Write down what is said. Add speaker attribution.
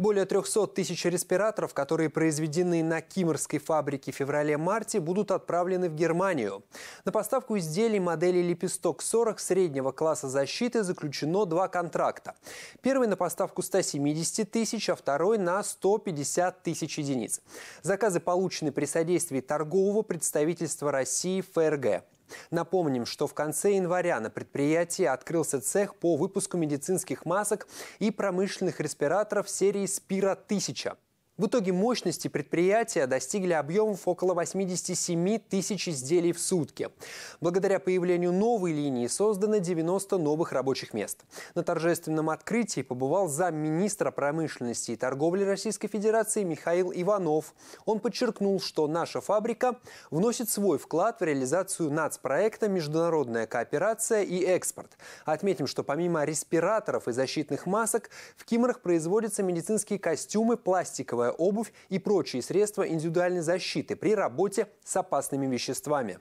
Speaker 1: Более 300 тысяч респираторов, которые произведены на Киморской фабрике в феврале-марте, будут отправлены в Германию. На поставку изделий модели «Лепесток-40» среднего класса защиты заключено два контракта. Первый на поставку 170 тысяч, а второй на 150 тысяч единиц. Заказы получены при содействии торгового представительства России ФРГ. Напомним, что в конце января на предприятии открылся цех по выпуску медицинских масок и промышленных респираторов серии «Спира-1000». В итоге мощности предприятия достигли объемов около 87 тысяч изделий в сутки. Благодаря появлению новой линии создано 90 новых рабочих мест. На торжественном открытии побывал замминистра промышленности и торговли Российской Федерации Михаил Иванов. Он подчеркнул, что наша фабрика вносит свой вклад в реализацию нацпроекта «Международная кооперация и экспорт». Отметим, что помимо респираторов и защитных масок, в Кимрах производятся медицинские костюмы, пластиковая обувь и прочие средства индивидуальной защиты при работе с опасными веществами.